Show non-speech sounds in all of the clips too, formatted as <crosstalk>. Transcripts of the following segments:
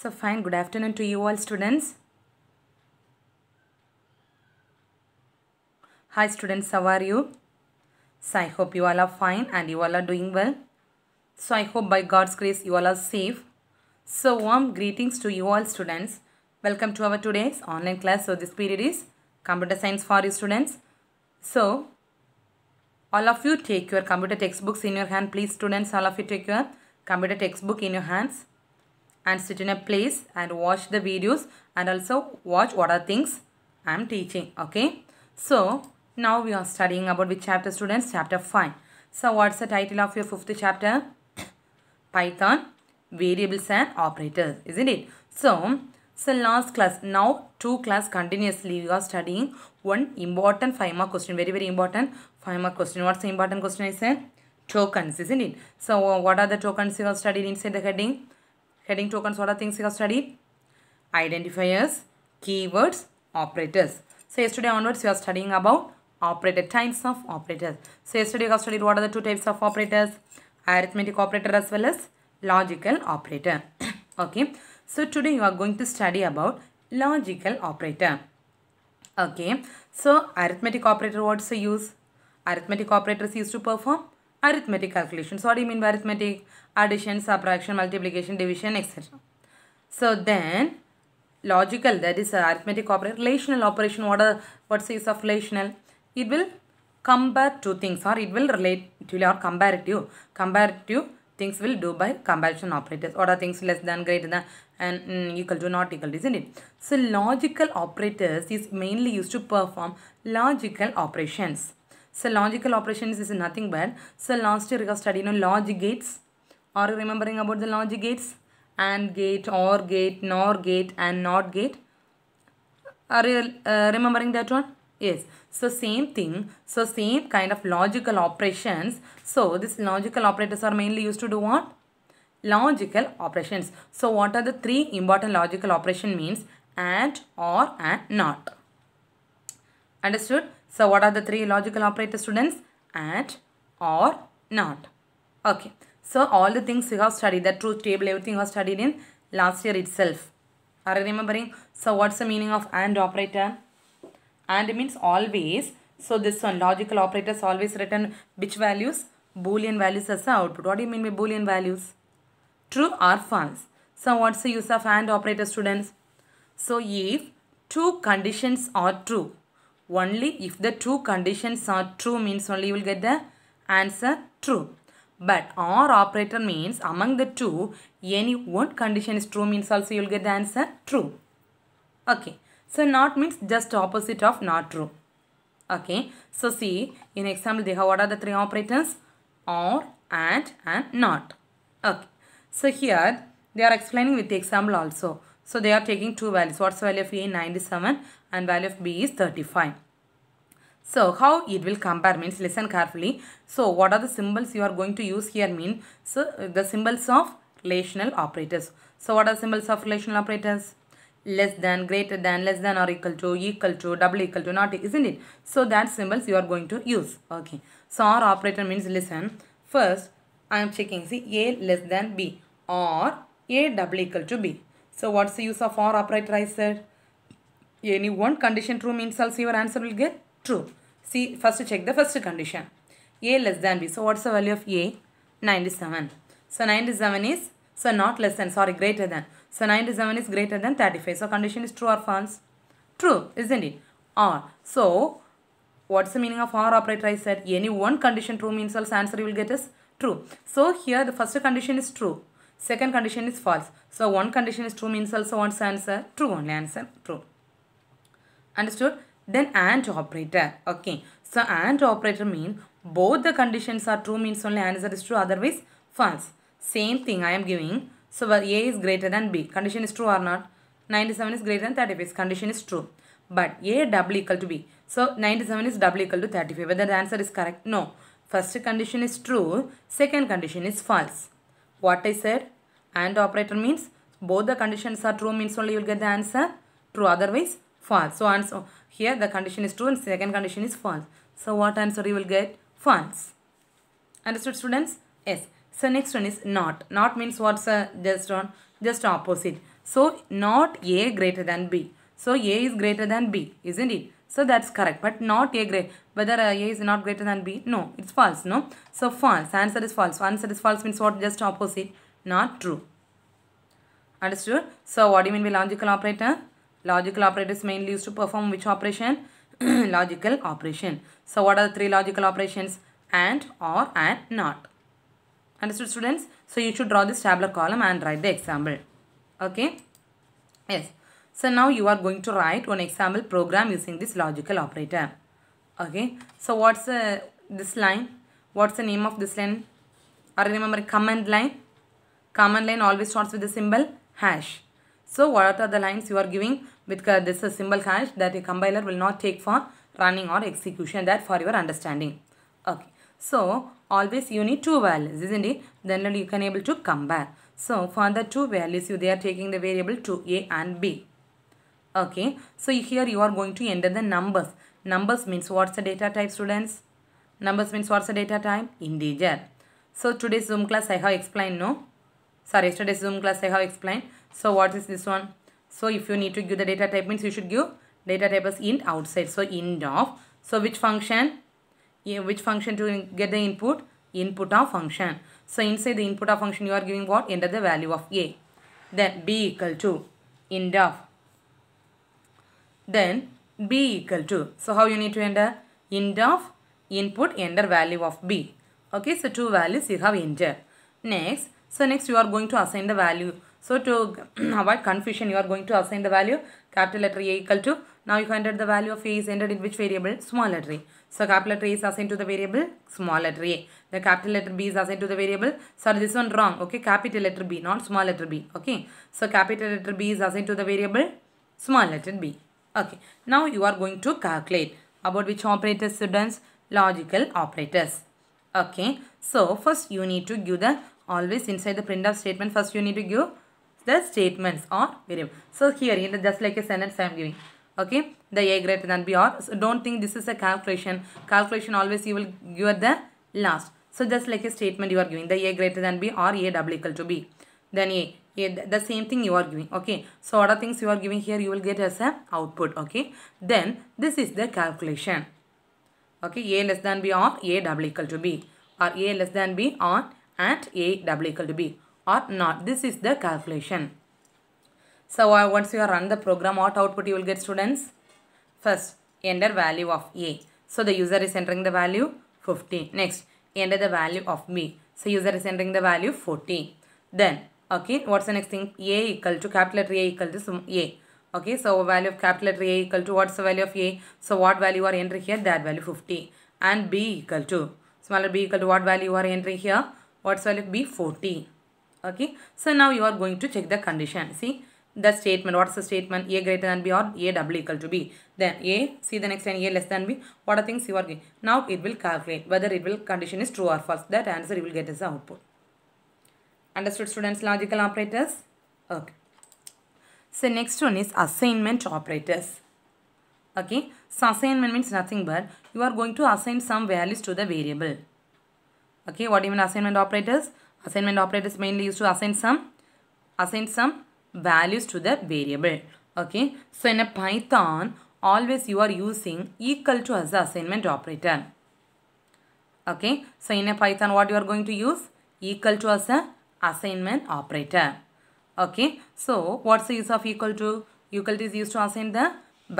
So fine, good afternoon to you all students. Hi students, how are you? So I hope you all are fine and you all are doing well. So I hope by God's grace you all are safe. So warm greetings to you all students. Welcome to our today's online class. So this period is computer science for you students. So all of you take your computer textbooks in your hand. Please students, all of you take your computer textbook in your hands and sit in a place and watch the videos and also watch what are things I am teaching. Okay. So now we are studying about which chapter students? Chapter 5. So what's the title of your fifth chapter? Python variables and operators isn't it so so last class now two class continuously we are studying one important five mark question very very important five mark question what's the important question i said tokens isn't it so uh, what are the tokens you are studying inside the heading heading tokens, what are things you have studied? Identifiers, keywords, operators. So yesterday onwards, we are studying about operator types of operators. So yesterday you have studied what are the two types of operators? Arithmetic operator as well as logical operator. <coughs> okay. So today you are going to study about logical operator. Okay. So arithmetic operator what the use? Arithmetic operators used to perform arithmetic calculations. What do you mean by arithmetic? addition, subtraction, multiplication, division, etc. So then logical that is uh, arithmetic operation, relational operation, what are what's of relational? It will compare two things or it will relate to or comparative. Comparative things will do by comparison operators. What are things less than, greater than and mm, equal to, not equal to, isn't it? So logical operators is mainly used to perform logical operations. So logical operations is nothing but, so last year we study you know, logic gates, are you remembering about the logic gates? AND gate, OR gate, NOR gate and NOT gate. Are you uh, remembering that one? Yes. So same thing. So same kind of logical operations. So these logical operators are mainly used to do what? Logical operations. So what are the three important logical operation means? AND, OR and NOT. Understood? So what are the three logical operators students? AND, OR, NOT. Okay. So all the things we have studied, the truth table, everything was studied in last year itself. Are you remembering? So what's the meaning of AND operator? AND means always. So this one, logical operators always return which values? Boolean values as the output. What do you mean by Boolean values? True or false. So what's the use of AND operator students? So if two conditions are true, only if the two conditions are true means only you will get the answer true. But or operator means among the two, any one condition is true means also you will get the answer true. Okay. So not means just opposite of not true. Okay. So see, in example they have what are the three operators? Or, and, and not. Okay. So here they are explaining with the example also. So they are taking two values. What's value of A? 97 and value of B is 35. So how it will compare means listen carefully. So what are the symbols you are going to use here mean? So uh, the symbols of relational operators. So what are symbols of relational operators? Less than, greater than, less than or equal to, equal to, double equal to, not isn't it? So that symbols you are going to use. Okay. So our operator means listen. First I am checking see A less than B or A double equal to B. So what's the use of or operator I said? Any one condition true means else your answer will get true. See, first check the first condition. A less than B. So, what's the value of A? 97. So, 97 is, so not less than, sorry, greater than. So, 97 is greater than 35. So, condition is true or false? True, isn't it? Or, so, what's the meaning of our operator? I said, any one condition true means false answer you will get is true. So, here the first condition is true. Second condition is false. So, one condition is true means also what's answer? True only answer, true. Understood? then AND operator. Okay. So AND operator means both the conditions are true means only answer is true otherwise false. Same thing I am giving. So A is greater than B. Condition is true or not? 97 is greater than 35. Condition is true. But A double equal to B. So 97 is double equal to 35. Whether the answer is correct? No. First condition is true. Second condition is false. What I said? AND operator means both the conditions are true means only you will get the answer. True otherwise false. So answer here the condition is true and second condition is false. So what answer you will get? False. Understood students? Yes. So next one is not. Not means what's Sir, just on just opposite. So not A greater than B. So A is greater than B, isn't it? So that's correct. But not A greater. Whether uh, A is not greater than B? No, it's false. No. So false. Answer is false. Answer is false means what? Just opposite. Not true. Understood? So what do you mean by logical operator? Logical operator is mainly used to perform which operation? <clears throat> logical operation. So what are the three logical operations? And, or, and, not. Understood students? So you should draw this tabular column and write the example. Okay? Yes. So now you are going to write one example program using this logical operator. Okay? So what's uh, this line? What's the name of this line? you remember command line? Command line always starts with the symbol hash. So what are the lines you are giving with this symbol hash that a compiler will not take for running or execution that for your understanding. Okay. So always you need two values isn't it? Then you can able to compare. So for the two values you they are taking the variable 2a and b. Okay. So here you are going to enter the numbers. Numbers means what's the data type students? Numbers means what's the data type? Integer. So today's Zoom class I have explained no sorry yesterday's zoom class i have explained so what is this one so if you need to give the data type means you should give data type as int outside so int of so which function which function to get the input input of function so inside the input of function you are giving what enter the value of a then b equal to int of then b equal to so how you need to enter int of input enter value of b okay so two values you have entered next so next you are going to assign the value. So to <clears throat> avoid confusion, you are going to assign the value capital letter A equal to. Now you entered the value of A is entered in which variable? Small letter A. So capital letter A is assigned to the variable small letter A. The capital letter B is assigned to the variable. Sorry, this one wrong. Okay, capital letter B, not small letter B. Okay. So capital letter B is assigned to the variable small letter B. Okay. Now you are going to calculate about which operators students? Logical operators. Okay. So first you need to give the always inside the of statement first you need to give the statements or variable. So here in the just like a sentence I am giving. Okay, the a greater than b or so don't think this is a calculation. Calculation always you will give at the last. So just like a statement you are giving the a greater than b or a double equal to b. Then a, a the same thing you are giving. Okay, so other things you are giving here you will get as a output. Okay, then this is the calculation. Okay, a less than b or a double equal to b or a less than b or at A double equal to B or not. This is the calculation. So uh, once you run the program, what output you will get students? First, enter value of A. So the user is entering the value fifty. Next, enter the value of B. So user is entering the value 40. Then, okay, what's the next thing? A equal to capital letter A equal to A. Okay, so value of capital letter A equal to what's the value of A? So what value are entering here? That value 50. And B equal to, smaller b equal to what value are entering here? What's value of B? 40. Okay. So now you are going to check the condition. See the statement. What's the statement? A greater than B or A double equal to B. Then A, see the next line A less than B. What are things you are getting? Now it will calculate whether it will condition is true or false. That answer you will get as output. Understood students logical operators? Okay. So next one is assignment operators. Okay. So assignment means nothing but you are going to assign some values to the variable okay what even assignment operators assignment operators mainly used to assign some assign some values to the variable okay so in a python always you are using equal to as the assignment operator okay so in a python what you are going to use equal to as a assignment operator okay so what's the use of equal to equal to is used to assign the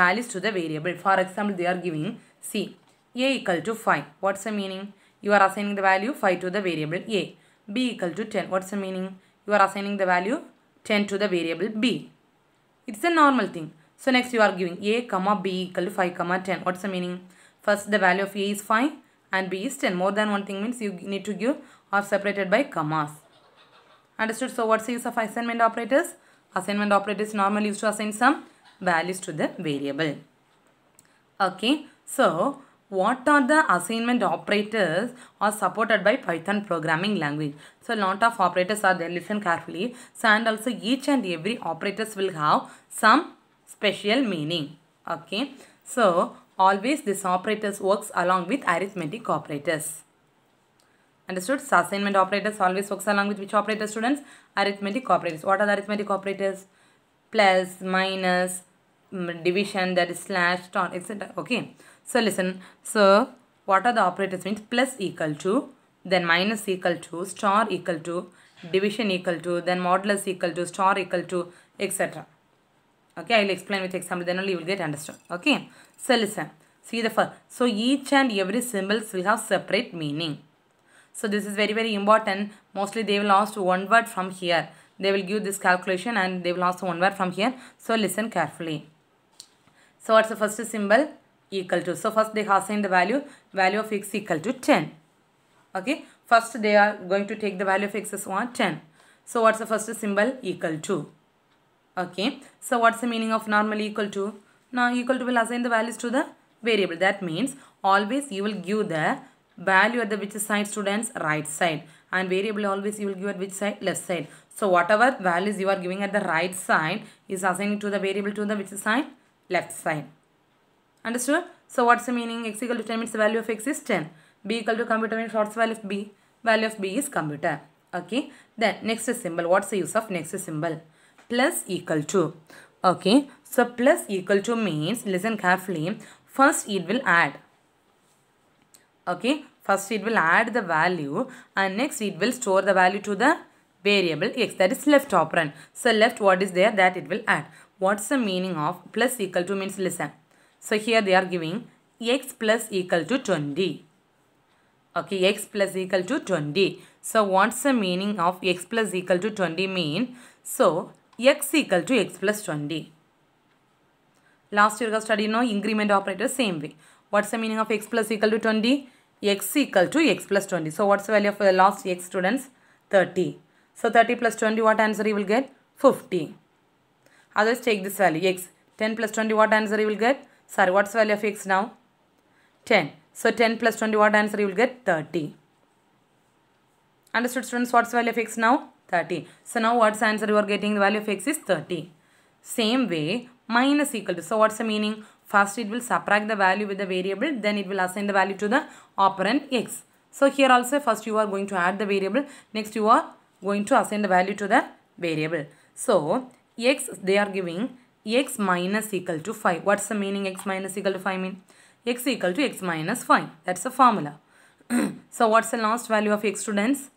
values to the variable for example they are giving c a equal to 5 what's the meaning you are assigning the value 5 to the variable a. b equal to 10. What's the meaning? You are assigning the value 10 to the variable b. It's a normal thing. So next you are giving a comma b equal to 5 comma 10. What's the meaning? First the value of a is 5 and b is 10. More than one thing means you need to give or separated by commas. Understood? So what's the use of assignment operators? Assignment operators normally used to assign some values to the variable. Okay. So what are the assignment operators are supported by Python programming language. So lot of operators are there, listen carefully. So and also each and every operators will have some special meaning. Okay. So always this operators works along with arithmetic operators. Understood? So assignment operators always works along with which operators students? Arithmetic operators. What are the arithmetic operators? Plus, minus, mm, division that is slash, star, etc. Okay. So listen, so what are the operators means plus equal to, then minus equal to, star equal to, division equal to, then modulus equal to, star equal to, etc. Okay, I will explain with example, then only you will get understood. Okay, so listen, see the first, so each and every symbols will have separate meaning. So this is very very important, mostly they will ask one word from here. They will give this calculation and they will ask one word from here. So listen carefully. So what's the first symbol? equal to. So first they assign the value, value of x equal to 10. Okay. First they are going to take the value of x as 1, 10. So what's the first symbol? Equal to. Okay. So what's the meaning of normally equal to? Now equal to will assign the values to the variable. That means always you will give the value at the which side students? Right side. And variable always you will give at which side? Left side. So whatever values you are giving at the right side is assigning to the variable to the which side? Left side. Understood? So what's the meaning? x equal to 10 means the value of x is 10. b equal to computer means what's the value of b? Value of b is computer. Okay. Then next symbol. What's the use of next symbol? Plus equal to. Okay. So plus equal to means, listen carefully, first it will add. Okay. First it will add the value and next it will store the value to the variable x that is left operand. So left what is there that it will add. What's the meaning of plus equal to means listen. So here they are giving x plus equal to 20. Okay, x plus equal to 20. So what's the meaning of x plus equal to 20 mean? So x equal to x plus 20. Last year study, studied no increment operator same way. What's the meaning of x plus equal to 20? x equal to x plus 20. So what's the value of the last x students? 30. So 30 plus 20 what answer you will get? 50. Otherwise take this value x. 10 plus 20 what answer you will get? Sorry, what's value of x now? 10. So 10 plus 20, what answer you will get? 30. Understood students, what's value of x now? 30. So now what's answer you are getting? The value of x is 30. Same way, minus equal to. So what's the meaning? First it will subtract the value with the variable, then it will assign the value to the operand x. So here also first you are going to add the variable, next you are going to assign the value to the variable. So x they are giving x minus equal to 5. What's the meaning x minus equal to 5 mean? x equal to x minus 5. That's the formula. <clears throat> so what's the last value of x students?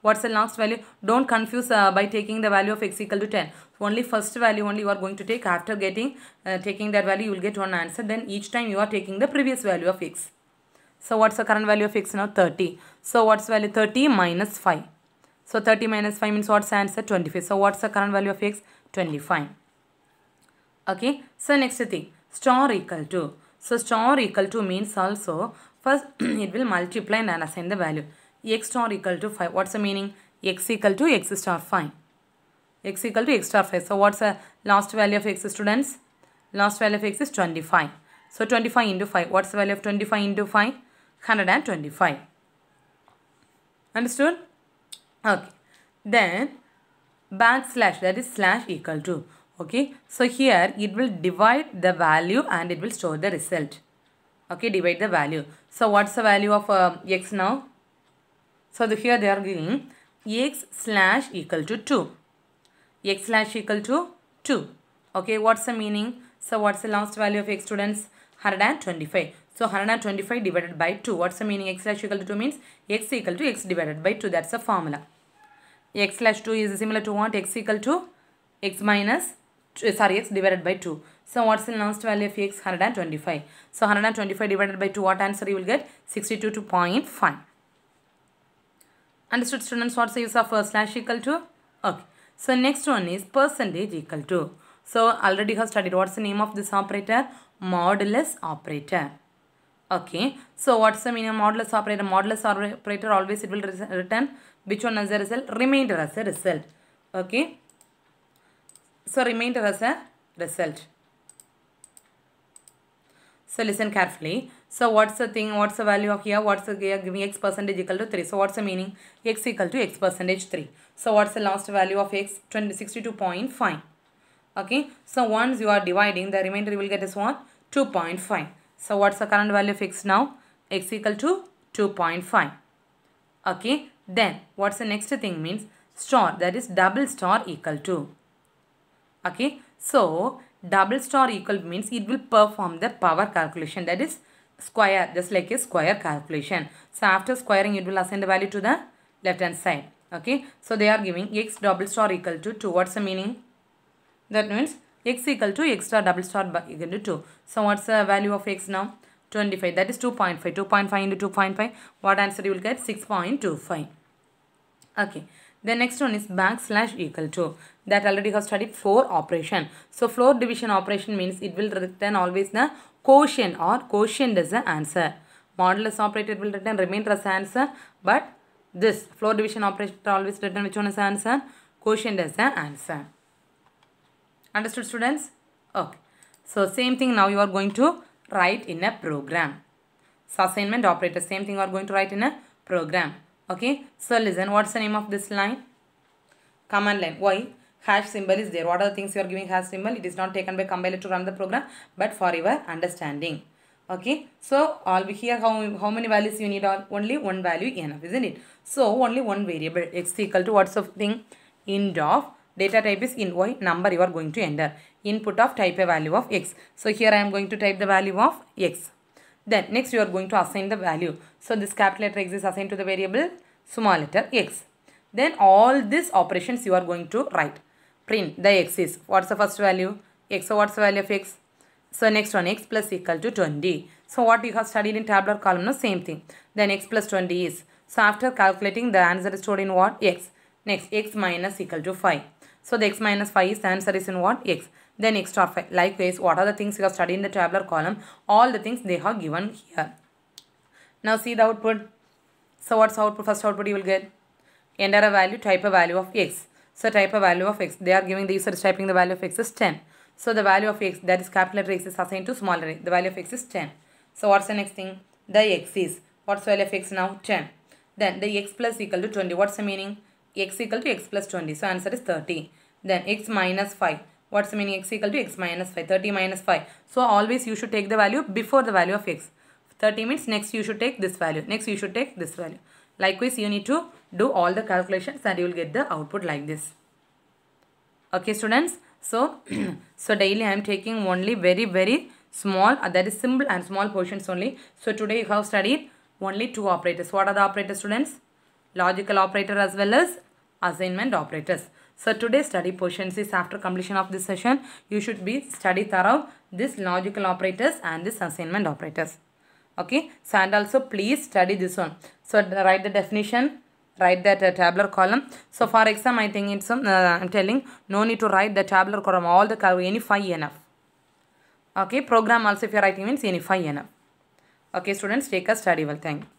What's the last value? Don't confuse uh, by taking the value of x equal to 10. Only first value only you are going to take. After getting uh, taking that value, you will get one answer. Then each time you are taking the previous value of x. So what's the current value of x now? 30. So what's value? 30 minus 5. So 30 minus 5 means what's answer? 25. So what's the current value of x? 25 okay so next thing star equal to so star equal to means also first <clears throat> it will multiply and assign the value x star equal to 5 what's the meaning x equal to x star 5 x equal to x star 5 so what's the last value of x students last value of x is 25 so 25 into 5 what's the value of 25 into 5 125 understood okay then backslash that is slash equal to okay so here it will divide the value and it will store the result okay divide the value so what's the value of uh, x now so the, here they are giving x slash equal to 2 x slash equal to 2 okay what's the meaning so what's the last value of x students 125 so 125 divided by 2 what's the meaning x slash equal to 2 means x equal to x divided by 2 that's the formula x slash 2 is similar to what x equal to x minus uh, sorry x divided by 2 so what's the last value of x 125 so 125 divided by 2 what answer you will get 62 to 0.5 understood students what's the use of uh, slash equal to okay so next one is percentage equal to so already have studied what's the name of this operator modulus operator okay so what's the meaning of modulus operator modulus operator always it will return which one as a result remainder as a result okay so remainder as a result. So listen carefully. So what's the thing? What's the value of here? What's the giving me x percentage equal to 3. So what's the meaning? x equal to x percentage 3. So what's the last value of x? 62.5. Okay. So once you are dividing, the remainder you will get is what? 2.5. So what's the current value of x now? x equal to 2.5. Okay. Then what's the next thing means? store? that is double star equal to okay so double star equal means it will perform the power calculation that is square just like a square calculation so after squaring it will assign the value to the left hand side okay so they are giving x double star equal to 2 what's the meaning that means x equal to x star double star equal to 2 so what's the value of x now 25 that is 2.5 2.5 into 2.5 what answer you will get 6.25 okay the next one is backslash equal to that already have studied floor operation. So floor division operation means it will return always the quotient or quotient as the answer. Modulus operator will return remainder as answer but this floor division operator always return which one is answer? Quotient as the answer. Understood students? Okay. So same thing now you are going to write in a program. So assignment operator same thing you are going to write in a program. Okay. So listen what's the name of this line? Command line. Why? hash symbol is there. What are the things you are giving hash symbol? It is not taken by compiler to run the program but for your understanding. Okay. So all here how, how many values you need? All Only one value enough isn't it? So only one variable x equal to what's the thing? Int of data type is in y number you are going to enter. Input of type a value of x. So here I am going to type the value of x. Then next you are going to assign the value. So this capital letter x is assigned to the variable small letter x. Then all these operations you are going to write print the x is. What's the first value? x. So what's the value of x? So next one, x plus equal to 20. So what you have studied in tabular column, the same thing. Then x plus 20 is. So after calculating, the answer is stored in what? x. Next, x minus equal to 5. So the x minus 5 is, the answer is in what? x. Then x star 5. Likewise, what are the things you have studied in the tabular column? All the things they have given here. Now see the output. So what's output? First output you will get. Enter a value, type a value of x. So type a value of x. They are giving the user is typing the value of x is 10. So the value of x that is capital letter x is assigned to smaller The value of x is 10. So what's the next thing? The x is. What's the value of x now? 10. Then the x plus equal to 20. What's the meaning? x equal to x plus 20. So answer is 30. Then x minus 5. What's the meaning? x equal to x minus 5. 30 minus 5. So always you should take the value before the value of x. 30 means next you should take this value. Next you should take this value. Likewise, you need to do all the calculations and you will get the output like this. Okay, students. So, <clears throat> so daily I am taking only very, very small, uh, that is simple and small portions only. So, today you have studied only two operators. What are the operators, students? Logical operator as well as assignment operators. So today's study portions is after completion of this session, you should be study thorough this logical operators and this assignment operators okay so and also please study this one so write the definition write that uh, tabular column so for exam i think it's um, uh, i'm telling no need to write the tabular column all the column any five enough okay program also if you're writing means any five enough okay students take a study well thank you